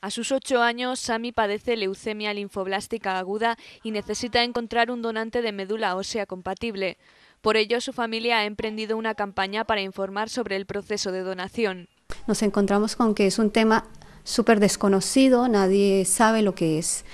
A sus ocho años, Sami padece leucemia linfoblástica aguda y necesita encontrar un donante de médula ósea compatible. Por ello, su familia ha emprendido una campaña para informar sobre el proceso de donación. Nos encontramos con que es un tema súper desconocido, nadie sabe lo que es.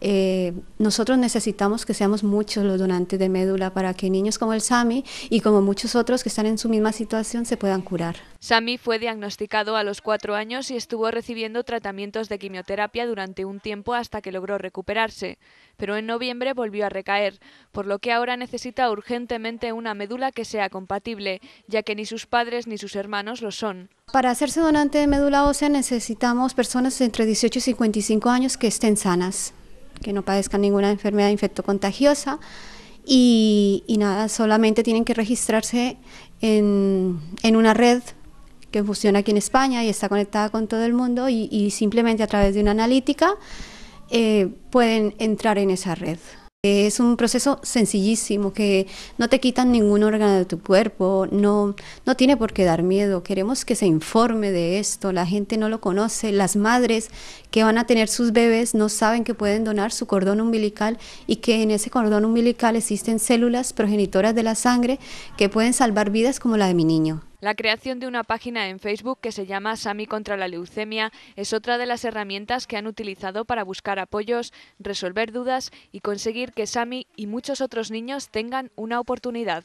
Eh, nosotros necesitamos que seamos muchos los donantes de médula para que niños como el Sami y como muchos otros que están en su misma situación se puedan curar. Sami fue diagnosticado a los cuatro años y estuvo recibiendo tratamientos de quimioterapia durante un tiempo hasta que logró recuperarse, pero en noviembre volvió a recaer, por lo que ahora necesita urgentemente una médula que sea compatible, ya que ni sus padres ni sus hermanos lo son. Para hacerse donante de médula ósea necesitamos personas entre 18 y 55 años que estén sanas que no padezcan ninguna enfermedad infectocontagiosa. Y, y nada, solamente tienen que registrarse en, una red que funciona aquí en España y está conectada con todo el mundo y, simplemente a través de una analítica eh, pueden entrar en esa red. Es un proceso sencillísimo que no te quitan ningún órgano de tu cuerpo, no, no tiene por qué dar miedo. Queremos que se informe de esto, la gente no lo conoce, las madres que van a tener sus bebés no saben que pueden donar su cordón umbilical y que en ese cordón umbilical existen células progenitoras de la sangre que pueden salvar vidas como la de mi niño. La creación de una página en Facebook que se llama Sami contra la leucemia es otra de las herramientas que han utilizado para buscar apoyos, resolver dudas y conseguir que Sami y muchos otros niños tengan una oportunidad.